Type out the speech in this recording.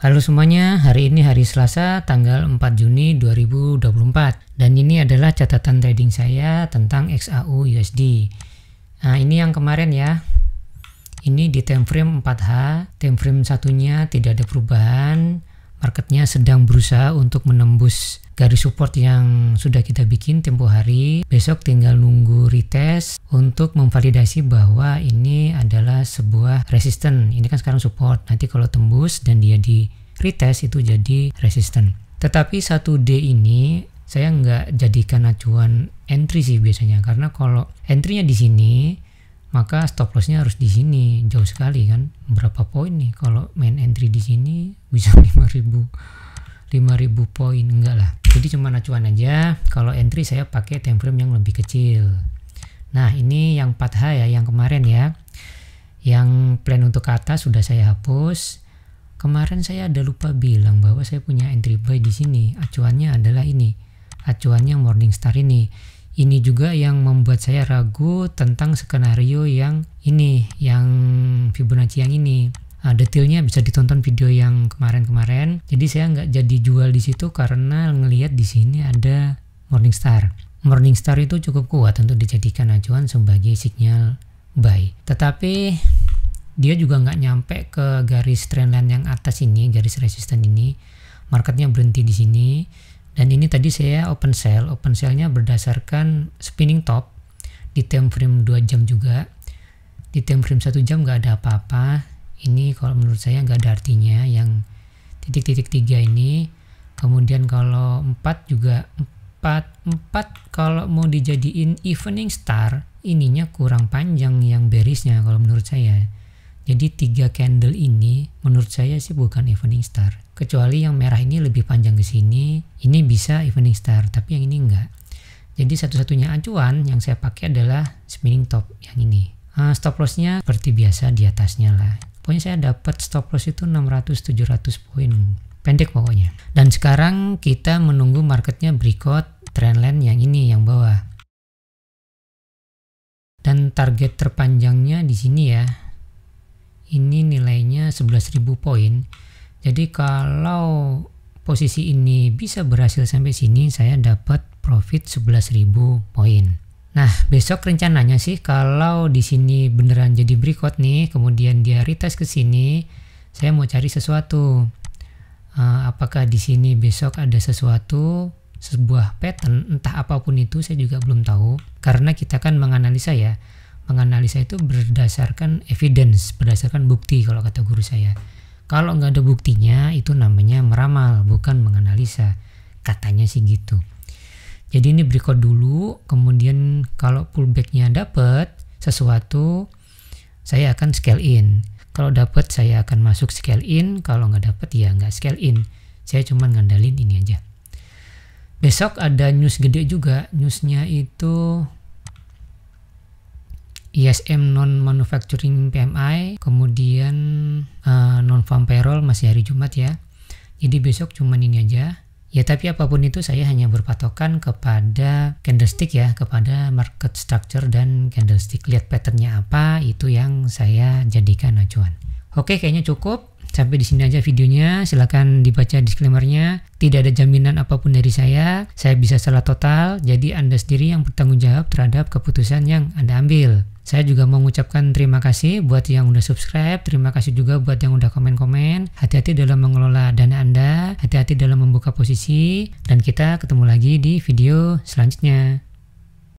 Halo semuanya, hari ini hari Selasa tanggal 4 Juni 2024 dan ini adalah catatan trading saya tentang XAU USD. Nah, ini yang kemarin ya. Ini di time frame 4H, time frame satunya tidak ada perubahan, marketnya sedang berusaha untuk menembus garis support yang sudah kita bikin tempo hari. Besok tinggal nunggu retest untuk memvalidasi bahwa ini adalah sebuah resisten. Ini kan sekarang support. Nanti kalau tembus dan dia di retest itu jadi resisten. Tetapi 1D ini saya nggak jadikan acuan entry sih biasanya karena kalau entry-nya di sini maka stop lossnya harus di sini jauh sekali kan berapa poin nih kalau main entry di sini bisa 5000 5000 poin enggak lah jadi cuma acuan aja kalau entry saya pakai time frame yang lebih kecil nah ini yang 4H ya yang kemarin ya yang plan untuk ke atas sudah saya hapus kemarin saya ada lupa bilang bahwa saya punya entry buy di sini acuannya adalah ini acuannya morning star ini ini juga yang membuat saya ragu tentang skenario yang ini, yang Fibonacci yang ini. Nah, detailnya bisa ditonton video yang kemarin-kemarin. Jadi saya nggak jadi jual di situ karena ngelihat di sini ada Morningstar. Morningstar itu cukup kuat untuk dijadikan acuan sebagai signal buy. Tetapi dia juga nggak nyampe ke garis trendline yang atas ini, garis resisten ini. Marketnya berhenti di sini dan ini tadi saya open sell, open cellnya berdasarkan spinning top di time frame 2 jam juga di time frame 1 jam nggak ada apa-apa ini kalau menurut saya nggak ada artinya yang titik-titik tiga ini kemudian kalau 4 juga 4 4 kalau mau dijadiin evening star ininya kurang panjang yang berisnya kalau menurut saya jadi tiga candle ini menurut saya sih bukan evening star kecuali yang merah ini lebih panjang ke sini ini bisa evening star tapi yang ini enggak jadi satu-satunya acuan yang saya pakai adalah spinning top yang ini uh, stop lossnya seperti biasa di atasnya lah pokoknya saya dapat stop loss itu 600-700 poin pendek pokoknya dan sekarang kita menunggu marketnya berikut trendline yang ini yang bawah dan target terpanjangnya di sini ya ini nilainya 11.000 poin jadi kalau posisi ini bisa berhasil sampai sini, saya dapat profit 11.000 poin. Nah, besok rencananya sih kalau di sini beneran jadi breakout nih, kemudian dia retest ke sini, saya mau cari sesuatu. Eh, apakah di sini besok ada sesuatu, sebuah pattern, entah apapun itu saya juga belum tahu. Karena kita kan menganalisa ya, menganalisa itu berdasarkan evidence, berdasarkan bukti kalau kata guru saya. Kalau nggak ada buktinya itu namanya meramal bukan menganalisa. Katanya sih gitu. Jadi ini berikut dulu, kemudian kalau pullbacknya dapat sesuatu, saya akan scale in. Kalau dapat saya akan masuk scale in, kalau nggak dapat ya nggak scale in. Saya cuma ngandalin ini aja. Besok ada news gede juga, newsnya itu ISM non manufacturing PMI, kemudian confirm payroll masih hari Jumat ya. Jadi besok cuman ini aja. Ya tapi apapun itu saya hanya berpatokan kepada candlestick ya, kepada market structure dan candlestick. Lihat patternnya apa, itu yang saya jadikan acuan. Oke kayaknya cukup. Sampai di sini aja videonya, silahkan dibaca disclaimernya. Tidak ada jaminan apapun dari saya, saya bisa salah total, jadi Anda sendiri yang bertanggung jawab terhadap keputusan yang Anda ambil. Saya juga mengucapkan terima kasih buat yang udah subscribe, terima kasih juga buat yang udah komen-komen. Hati-hati dalam mengelola dana Anda, hati-hati dalam membuka posisi, dan kita ketemu lagi di video selanjutnya.